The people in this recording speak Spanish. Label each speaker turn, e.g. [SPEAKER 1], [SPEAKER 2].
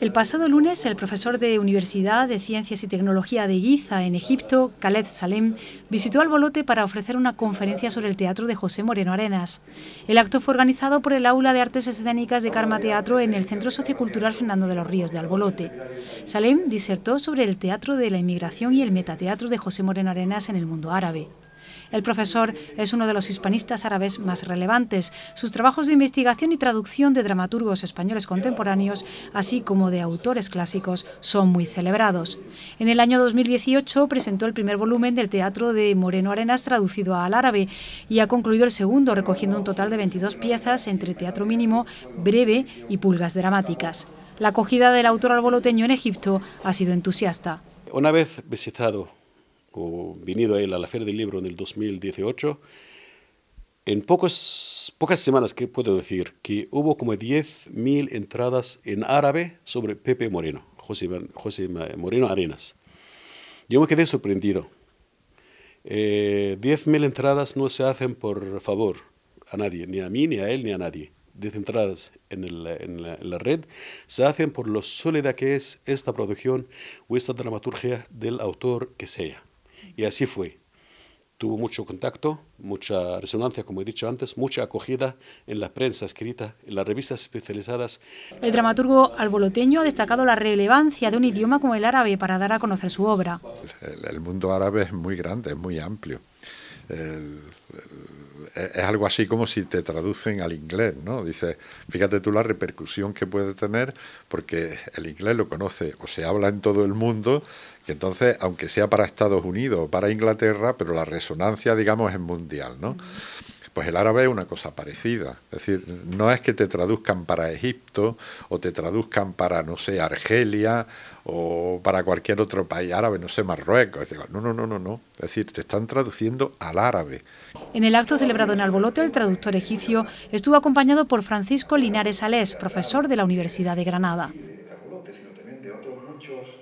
[SPEAKER 1] El pasado lunes, el profesor de Universidad de Ciencias y Tecnología de Giza, en Egipto, Khaled Salem, visitó Albolote para ofrecer una conferencia sobre el teatro de José Moreno Arenas. El acto fue organizado por el Aula de Artes Escénicas de Karma Teatro en el Centro Sociocultural Fernando de los Ríos de Albolote. Salem disertó sobre el teatro de la inmigración y el metateatro de José Moreno Arenas en el mundo árabe. El profesor es uno de los hispanistas árabes más relevantes. Sus trabajos de investigación y traducción de dramaturgos españoles contemporáneos, así como de autores clásicos, son muy celebrados. En el año 2018 presentó el primer volumen del Teatro de Moreno Arenas traducido al árabe y ha concluido el segundo, recogiendo un total de 22 piezas entre teatro mínimo, breve y pulgas dramáticas. La acogida del autor alboloteño en Egipto ha sido entusiasta.
[SPEAKER 2] Una vez visitado o venido a él a la Feria del Libro en el 2018, en pocos, pocas semanas que puedo decir que hubo como 10.000 entradas en árabe sobre Pepe Moreno, José, Moreno Arenas. Yo me quedé sorprendido. 10.000 eh, entradas no se hacen por favor a nadie, ni a mí, ni a él, ni a nadie. 10 entradas en, el, en, la, red se hacen por lo sólida que es esta producción o esta dramaturgia del autor que sea. Y así fue. Tuvo mucho contacto, mucha resonancia, como he dicho antes, mucha acogida en la prensa escrita, en las revistas especializadas.
[SPEAKER 1] El dramaturgo alboloteño ha destacado la relevancia de un idioma como el árabe para dar a conocer su obra.
[SPEAKER 3] El, mundo árabe es muy grande, es muy amplio es algo así como si te traducen al inglés, ¿no? Dices, fíjate tú la repercusión que puede tener, porque el inglés lo conoce o se habla en todo el mundo, que entonces, aunque sea para Estados Unidos o para Inglaterra, pero la resonancia, digamos, es mundial, ¿no? Pues el árabe es una cosa parecida. Es decir, no es que te traduzcan para Egipto o te traduzcan para, no sé, Argelia o para cualquier otro país árabe, no sé, Marruecos. No, no, no, no, no. Es decir, te están traduciendo al árabe.
[SPEAKER 1] En el acto celebrado en Albolote, el traductor egipcio estuvo acompañado por Francisco Linares Alés, profesor de la Universidad de Granada.
[SPEAKER 3] Este